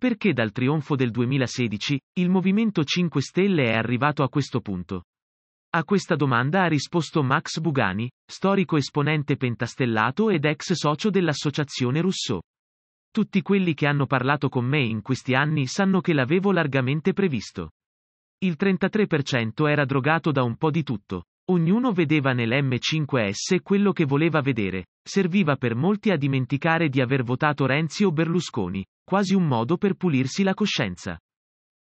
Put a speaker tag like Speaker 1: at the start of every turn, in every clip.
Speaker 1: Perché dal trionfo del 2016, il Movimento 5 Stelle è arrivato a questo punto? A questa domanda ha risposto Max Bugani, storico esponente pentastellato ed ex socio dell'associazione Rousseau. Tutti quelli che hanno parlato con me in questi anni sanno che l'avevo largamente previsto. Il 33% era drogato da un po' di tutto, Ognuno vedeva nell'M5S quello che voleva vedere, serviva per molti a dimenticare di aver votato Renzi o Berlusconi, quasi un modo per pulirsi la coscienza.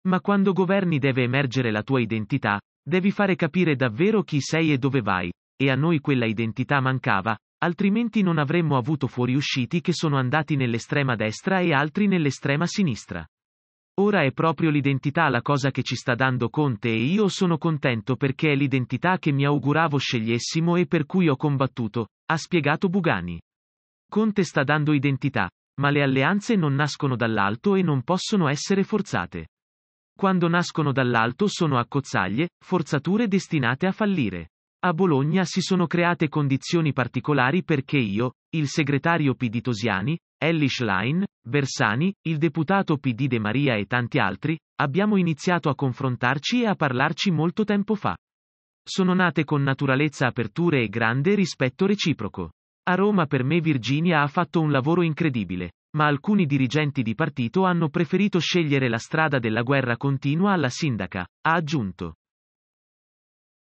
Speaker 1: Ma quando governi deve emergere la tua identità, devi fare capire davvero chi sei e dove vai, e a noi quella identità mancava, altrimenti non avremmo avuto fuoriusciti che sono andati nell'estrema destra e altri nell'estrema sinistra. Ora è proprio l'identità la cosa che ci sta dando Conte e io sono contento perché è l'identità che mi auguravo scegliessimo e per cui ho combattuto, ha spiegato Bugani. Conte sta dando identità, ma le alleanze non nascono dall'alto e non possono essere forzate. Quando nascono dall'alto sono accozzaglie, forzature destinate a fallire. A Bologna si sono create condizioni particolari perché io, il segretario PD Tosiani, Ellie Schlein, Bersani, il deputato PD De Maria e tanti altri, abbiamo iniziato a confrontarci e a parlarci molto tempo fa. Sono nate con naturalezza aperture e grande rispetto reciproco. A Roma per me Virginia ha fatto un lavoro incredibile, ma alcuni dirigenti di partito hanno preferito scegliere la strada della guerra continua alla sindaca, ha aggiunto.